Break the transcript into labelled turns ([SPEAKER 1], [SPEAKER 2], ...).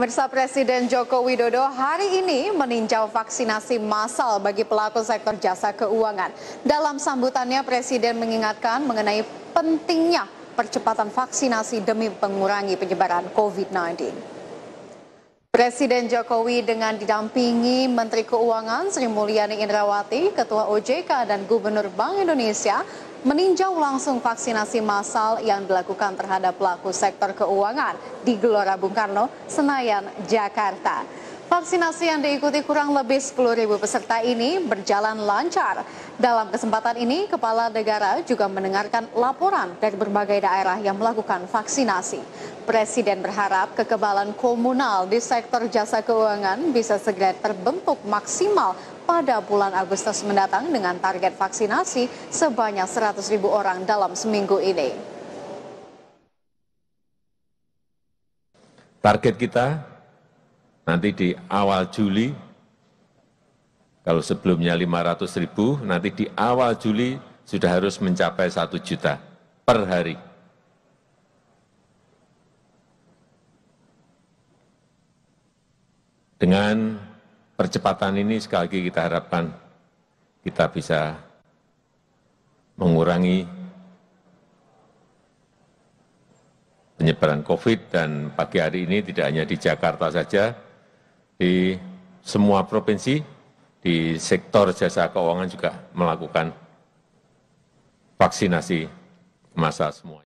[SPEAKER 1] Pemirsa Presiden Joko Widodo hari ini meninjau vaksinasi massal bagi pelaku sektor jasa keuangan. Dalam sambutannya Presiden mengingatkan mengenai pentingnya percepatan vaksinasi demi mengurangi penyebaran COVID-19. Presiden Jokowi dengan didampingi Menteri Keuangan Sri Mulyani Indrawati, Ketua OJK dan Gubernur Bank Indonesia meninjau langsung vaksinasi massal yang dilakukan terhadap pelaku sektor keuangan di Gelora Bung Karno, Senayan, Jakarta. Vaksinasi yang diikuti kurang lebih 10.000 peserta ini berjalan lancar. Dalam kesempatan ini, Kepala Negara juga mendengarkan laporan dari berbagai daerah yang melakukan vaksinasi. Presiden berharap kekebalan komunal di sektor jasa keuangan bisa segera terbentuk maksimal pada bulan Agustus mendatang dengan target vaksinasi sebanyak 100.000 orang dalam seminggu ini.
[SPEAKER 2] Target kita nanti di awal Juli, kalau sebelumnya 500 nanti di awal Juli sudah harus mencapai 1 juta per hari. Dengan percepatan ini sekali lagi kita harapkan kita bisa mengurangi penyebaran COVID dan pagi hari ini tidak hanya di Jakarta saja, di semua provinsi, di sektor jasa keuangan juga melakukan vaksinasi masa semua.